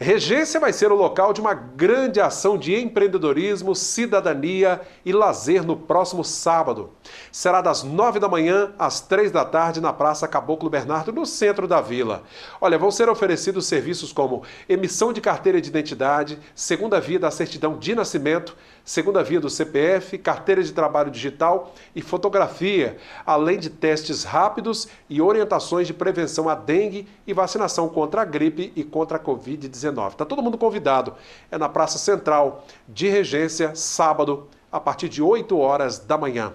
Regência vai ser o local de uma grande ação de empreendedorismo, cidadania e lazer no próximo sábado. Será das nove da manhã às três da tarde na Praça Caboclo Bernardo, no centro da vila. Olha, vão ser oferecidos serviços como emissão de carteira de identidade, segunda via da certidão de nascimento, segunda via do CPF, carteira de trabalho digital e fotografia, além de testes rápidos e orientações de prevenção à dengue e vacinação contra a gripe e contra a Covid-19. 19. Está todo mundo convidado. É na Praça Central de Regência, sábado, a partir de 8 horas da manhã.